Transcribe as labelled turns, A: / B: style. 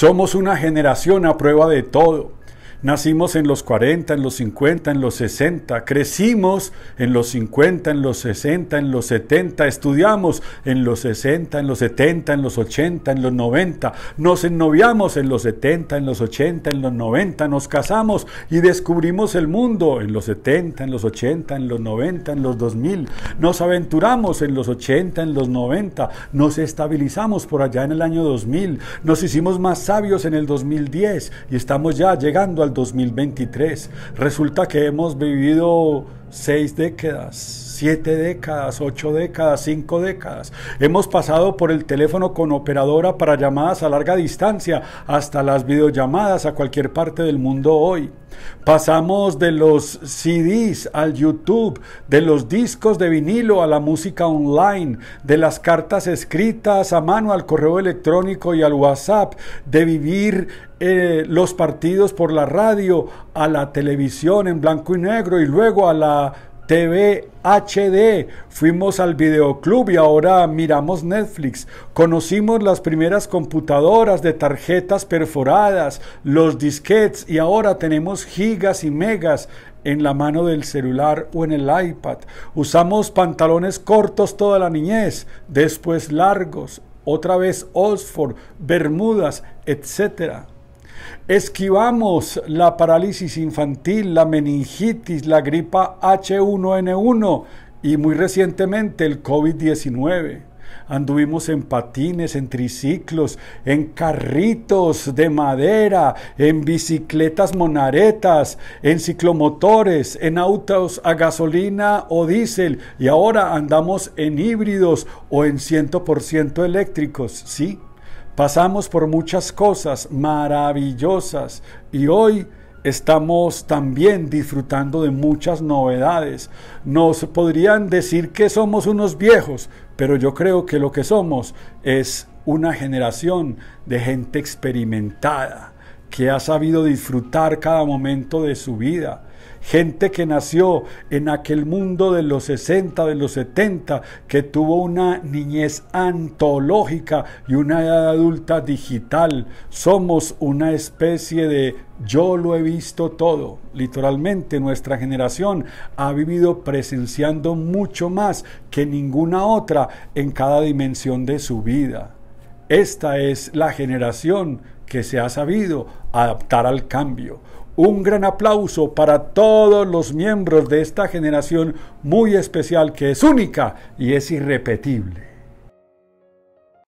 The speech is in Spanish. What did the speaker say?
A: Somos una generación a prueba de todo. Nacimos en los 40, en los 50, en los 60, crecimos en los 50, en los 60, en los 70, estudiamos en los 60, en los 70, en los 80, en los 90, nos ennoviamos en los 70, en los 80, en los 90, nos casamos y descubrimos el mundo en los 70, en los 80, en los 90, en los 2000, nos aventuramos en los 80, en los 90, nos estabilizamos por allá en el año 2000, nos hicimos más sabios en el 2010 y estamos ya llegando al 2023. Resulta que hemos vivido seis décadas, siete décadas, ocho décadas, cinco décadas. Hemos pasado por el teléfono con operadora para llamadas a larga distancia hasta las videollamadas a cualquier parte del mundo hoy. Pasamos de los CDs al YouTube, de los discos de vinilo a la música online, de las cartas escritas a mano al correo electrónico y al WhatsApp, de vivir eh, los partidos por la radio a la televisión en blanco y negro y luego a la TV HD, fuimos al videoclub y ahora miramos Netflix. Conocimos las primeras computadoras de tarjetas perforadas, los disquets y ahora tenemos gigas y megas en la mano del celular o en el iPad. Usamos pantalones cortos toda la niñez, después largos, otra vez Oxford, Bermudas, etcétera. Esquivamos la parálisis infantil, la meningitis, la gripa H1N1 y muy recientemente el COVID-19. Anduvimos en patines, en triciclos, en carritos de madera, en bicicletas monaretas, en ciclomotores, en autos a gasolina o diésel y ahora andamos en híbridos o en 100% eléctricos, ¿sí? Pasamos por muchas cosas maravillosas y hoy estamos también disfrutando de muchas novedades. Nos podrían decir que somos unos viejos, pero yo creo que lo que somos es una generación de gente experimentada que ha sabido disfrutar cada momento de su vida. Gente que nació en aquel mundo de los 60, de los 70, que tuvo una niñez antológica y una edad adulta digital. Somos una especie de yo lo he visto todo. Literalmente nuestra generación ha vivido presenciando mucho más que ninguna otra en cada dimensión de su vida. Esta es la generación que se ha sabido adaptar al cambio. Un gran aplauso para todos los miembros de esta generación muy especial que es única y es irrepetible.